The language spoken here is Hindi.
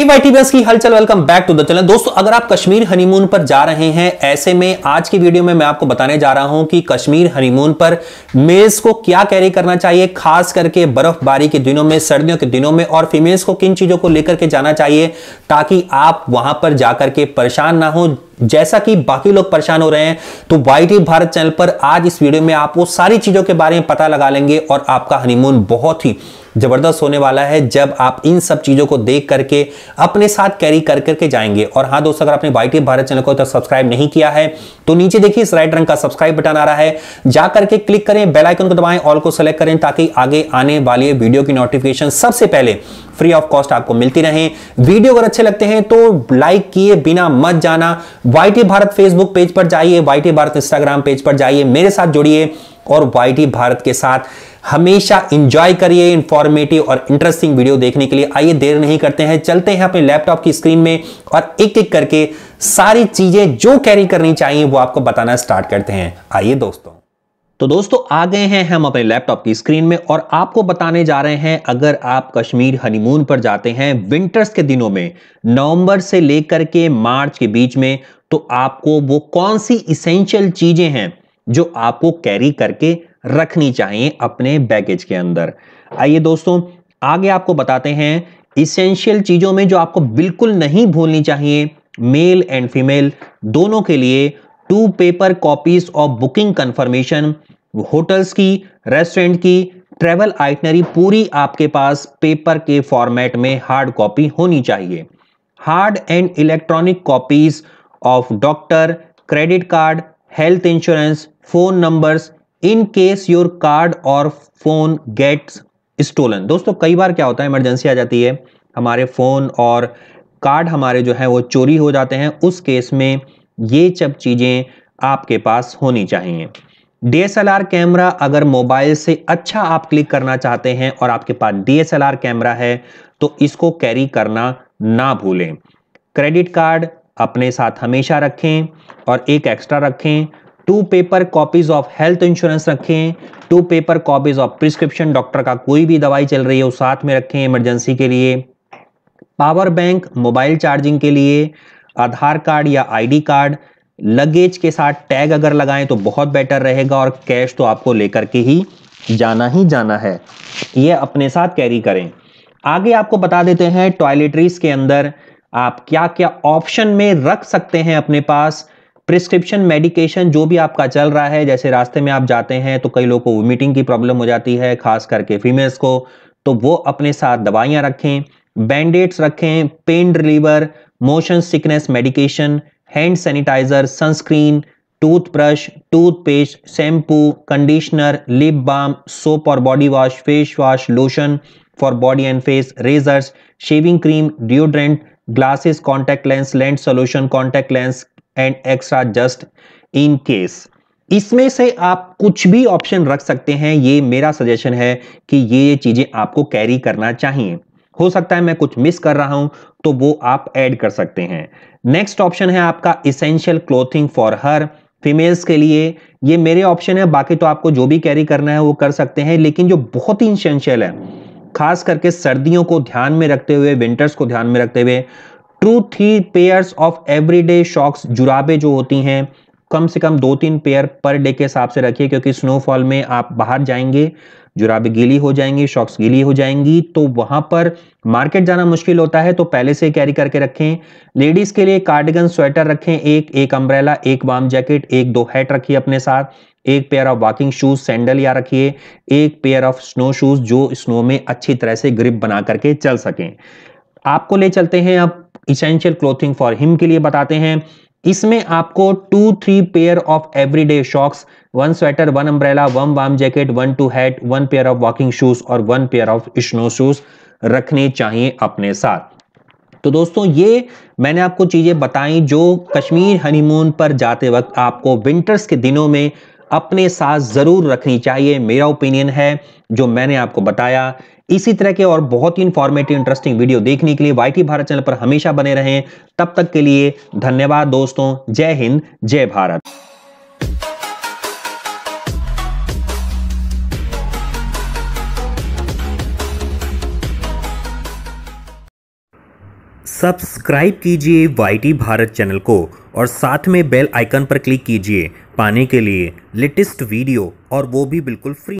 एवाईटीबीएस की हलचल welcome back to the channel दोस्तों अगर आप कश्मीर हनीमून पर जा रहे हैं ऐसे में आज की वीडियो में मैं आपको बताने जा रहा हूं कि कश्मीर हनीमून पर मेल्स को क्या कैरी करना चाहिए खास करके बर्फबारी के दिनों में सर्दियों के दिनों में और फीमेल्स को किन चीजों को लेकर के जाना चाहिए ताकि आप वहां पर जाकर के परेशान ना हो जैसा कि बाकी लोग परेशान हो रहे हैं तो वाई भारत चैनल पर आज इस वीडियो में आप वो सारी चीजों के बारे में पता लगा लेंगे और आपका हनीमून बहुत ही ज़बरदस्त होने वाला है जब आप इन सब चीज़ों को देख करके अपने साथ कैरी कर करके जाएंगे और हाँ दोस्तों अगर आपने वाई भारत चैनल को तो सब्सक्राइब नहीं किया है तो नीचे देखिए इस राइट रंग का सब्सक्राइब बटन आ रहा है जाकर के क्लिक करें बेलाइकन को दबाएं ऑल को सेलेक्ट करें ताकि आगे आने वाले वीडियो की नोटिफिकेशन सबसे पहले फ्री ऑफ कॉस्ट आपको मिलती रहे वीडियो अगर अच्छे लगते हैं तो लाइक किए बिना मत जाना वाई भारत फेसबुक पेज पर जाइए वाई भारत इंस्टाग्राम पेज पर जाइए मेरे साथ जुड़िए और वाई भारत के साथ हमेशा इंजॉय करिए इंफॉर्मेटिव और इंटरेस्टिंग वीडियो देखने के लिए आइए देर नहीं करते हैं चलते हैं अपने लैपटॉप की स्क्रीन में और एक एक करके सारी चीजें जो कैरी करनी चाहिए वो आपको बताना स्टार्ट करते हैं आइए दोस्तों तो दोस्तों आ गए हैं हम अपने लैपटॉप की स्क्रीन में और आपको बताने जा रहे हैं अगर आप कश्मीर हनीमून पर जाते हैं विंटर्स के दिनों में नवंबर से लेकर के मार्च के बीच में तो आपको वो कौन सी इसेंशियल चीजें हैं जो आपको कैरी करके रखनी चाहिए अपने बैगेज के अंदर आइए दोस्तों आगे आपको बताते हैं इसेंशियल चीज़ों में जो आपको बिल्कुल नहीं भूलनी चाहिए मेल एंड फीमेल दोनों के लिए two paper copies of booking confirmation hotels की रेस्टोरेंट की ट्रेवल आइटनरी पूरी आपके पास पेपर के फॉर्मेट में हार्ड कॉपी होनी चाहिए hard and electronic copies of doctor credit card health insurance phone numbers in case your card और फोन गेट्स स्टोलन दोस्तों कई बार क्या होता है इमरजेंसी आ जाती है हमारे फ़ोन और कार्ड हमारे जो है वो चोरी हो जाते हैं उस केस में ये सब चीज़ें आपके पास होनी चाहिए डीएसएलआर कैमरा अगर मोबाइल से अच्छा आप क्लिक करना चाहते हैं और आपके पास डीएसएलआर कैमरा है तो इसको कैरी करना ना भूलें क्रेडिट कार्ड अपने साथ हमेशा रखें और एक एक्स्ट्रा रखें two paper copies of health insurance रखें two paper copies of prescription doctor का कोई भी दवाई चल रही है वो साथ में रखें इमरजेंसी के लिए पावर बैंक मोबाइल चार्जिंग के लिए आधार कार्ड या आईडी कार्ड लगेज के साथ टैग अगर लगाएं तो बहुत बेटर रहेगा और कैश तो आपको लेकर के ही जाना ही जाना है ये अपने साथ कैरी करें आगे आपको बता देते हैं टॉयलेटरीज के अंदर आप क्या क्या ऑप्शन में रख सकते हैं अपने पास प्रिस्क्रिप्शन मेडिकेशन जो भी आपका चल रहा है जैसे रास्ते में आप जाते हैं तो कई लोगों को वोमिटिंग की प्रॉब्लम हो जाती है खास करके फीमेल्स को तो वो अपने साथ दवाइयां रखें बैंडेड्स रखें pain reliever motion sickness medication hand sanitiser sunscreen toothbrush toothpaste shampoo conditioner lip balm soap और body wash face wash lotion for body and face razors shaving cream deodorant glasses contact lens lens solution contact lens and extra just in case इसमें से आप कुछ भी ऑप्शन रख सकते हैं ये मेरा सजेशन है कि ये ये चीजें आपको कैरी करना चाहिए हो सकता है मैं कुछ मिस कर रहा हूं तो वो आप ऐड कर सकते हैं नेक्स्ट ऑप्शन है आपका इसेंशियल क्लोथिंग फॉर हर फीमेल्स के लिए ये मेरे ऑप्शन है बाकी तो आपको जो भी कैरी करना है वो कर सकते हैं लेकिन जो बहुत ही इसेंशियल है खास करके सर्दियों को ध्यान में रखते हुए विंटर्स को ध्यान में रखते हुए two three pairs of everyday socks जुराबे जो होती हैं कम से कम दो तीन पेयर पर डे के हिसाब से रखिए क्योंकि स्नोफॉल में आप बाहर जाएंगे जुराबे गीली हो जाएंगी शॉक्स गीली हो जाएंगी तो वहां पर मार्केट जाना मुश्किल होता है तो पहले से कैरी करके रखें लेडीज के लिए कार्डिगन स्वेटर रखें एक एक अम्ब्रेला एक वाम जैकेट एक दो हैट रखिए अपने साथ एक pair of walking shoes sandal या रखिए एक पेयर ऑफ स्नो शूज जो स्नो में अच्छी तरह से ग्रिप बना करके चल सकें आपको ले चलते हैं अब इसेंशियल क्लोथिंग फॉर हिम के लिए बताते हैं इसमें आपको two three pair of everyday socks one sweater one umbrella one warm jacket one two hat one pair of walking shoes और one pair of snow shoes रखने चाहिए अपने साथ तो दोस्तों ये मैंने आपको चीज़ें बताई जो कश्मीर हनीमून पर जाते वक्त आपको विंटर्स के दिनों में अपने साथ ज़रूर रखनी चाहिए मेरा ओपिनियन है जो मैंने आपको बताया इसी तरह के और बहुत ही इंफॉर्मेटिव इंटरेस्टिंग वीडियो देखने के लिए वाई भारत चैनल पर हमेशा बने रहें तब तक के लिए धन्यवाद दोस्तों जय हिंद जय भारत सब्सक्राइब कीजिए वाईटी भारत चैनल को और साथ में बेल आइकन पर क्लिक कीजिए पाने के लिए लेटेस्ट वीडियो और वो भी बिल्कुल फ्री